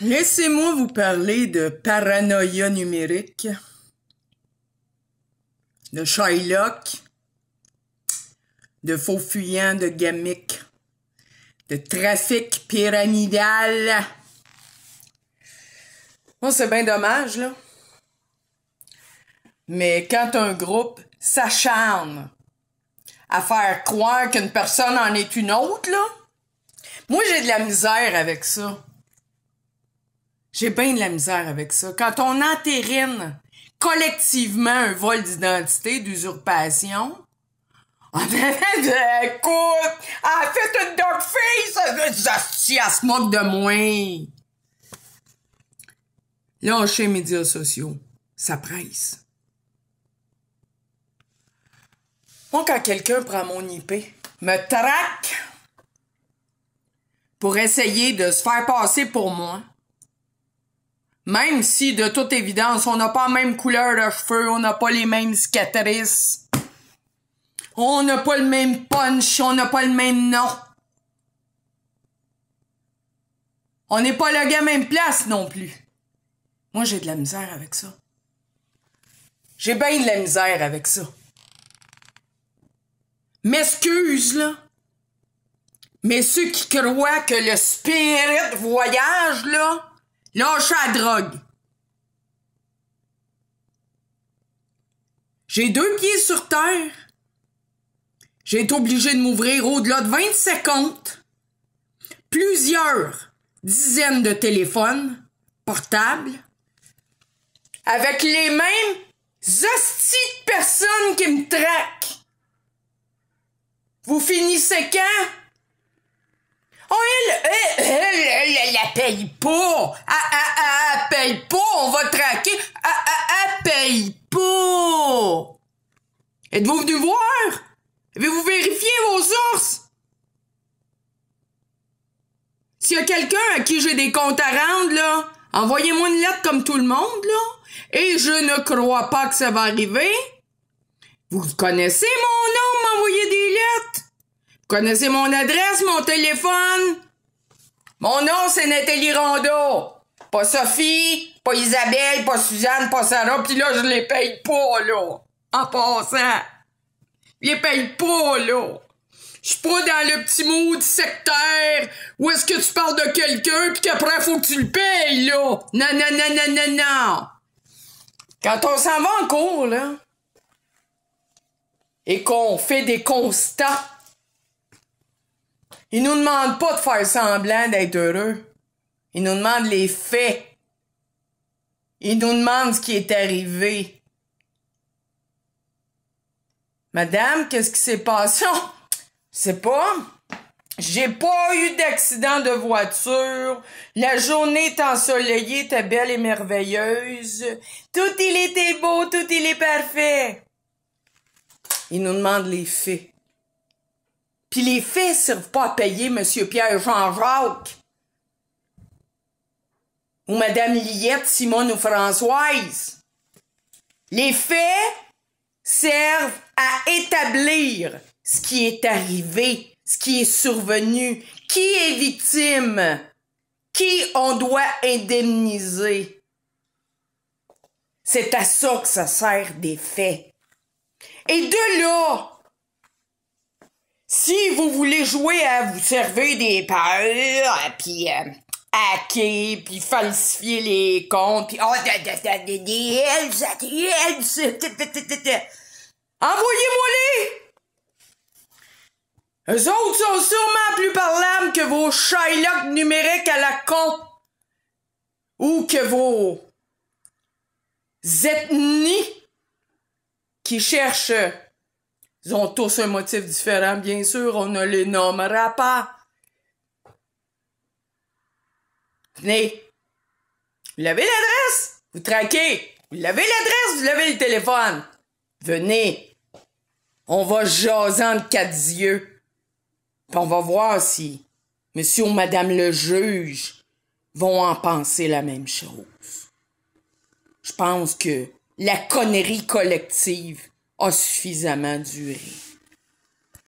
Laissez-moi vous parler de paranoïa numérique, de Shylock, de faux fuyants de gamic, de trafic pyramidal. Moi, oh, c'est bien dommage, là. Mais quand un groupe s'acharne à faire croire qu'une personne en est une autre, là, moi j'ai de la misère avec ça. J'ai bien de la misère avec ça. Quand on entérine collectivement un vol d'identité, d'usurpation, on écoute, elle ah, fait une dog face, ah, elle se moque de moi. Là, on chez les médias sociaux, ça presse. Moi, quand quelqu'un prend mon IP, me traque pour essayer de se faire passer pour moi, même si, de toute évidence, on n'a pas la même couleur de feu, on n'a pas les mêmes cicatrices, on n'a pas le même punch, on n'a pas le même nom. On n'est pas le gars même place non plus. Moi, j'ai de la misère avec ça. J'ai bien de la misère avec ça. M'excuse, là. Mais ceux qui croient que le spirit voyage, là, à la drogue! J'ai deux pieds sur terre. J'ai été obligé de m'ouvrir au-delà de 20 secondes. plusieurs dizaines de téléphones portables, avec les mêmes hosties de personnes qui me traquent. Vous finissez quand? Oh, elle, elle, paye pas! Ah, ah, ah, paye pas! On va traquer! Ah, ah, ah, paye pas! Êtes-vous venu voir? Avez-vous vérifié vos sources? S'il y a quelqu'un à qui j'ai des comptes à rendre, là, envoyez-moi une lettre comme tout le monde, là. Et je ne crois pas que ça va arriver. Vous connaissez mon nom, m'envoyez des lettres. Vous connaissez mon adresse, mon téléphone. Mon nom, c'est Nathalie Rondeau. Pas Sophie, pas Isabelle, pas Suzanne, pas Sarah, puis là, je les paye pas, là. En passant. Je les paye pas, là. Je suis pas dans le petit du sectaire où est-ce que tu parles de quelqu'un puis qu'après, faut que tu le payes, là. Non, non, non, non, non, non. Quand on s'en va en cours, là, et qu'on fait des constats ils nous demande pas de faire semblant d'être heureux. Il nous demande les faits. Il nous demande ce qui est arrivé. Madame, qu'est-ce qui s'est passé? C'est pas. J'ai pas eu d'accident de voiture. La journée est ensoleillée, était belle et merveilleuse. Tout il était beau, tout il est parfait. Il nous demande les faits. Puis les ne servent pas à payer M. Pierre Jean-Jacques. Ou Mme Liette, Simone ou Françoise. Les faits servent à établir ce qui est arrivé, ce qui est survenu, qui est victime, qui on doit indemniser. C'est à ça que ça sert des faits. Et de là, si vous voulez jouer à vous servir des peurs, puis euh, hacker, puis falsifier les comptes, puis oh, envoyez-moi-les! Eux autres sont sûrement plus parlables que vos Shylock numériques à la compte ou que vos ethnies qui cherchent ils ont tous un motif différent, bien sûr. On ne les nommera pas. Venez. Vous l'avez l'adresse? Vous traquez. Vous l'avez l'adresse, vous l'avez le téléphone. Venez. On va jaser entre quatre yeux. Puis on va voir si monsieur ou madame le juge vont en penser la même chose. Je pense que la connerie collective a suffisamment duré.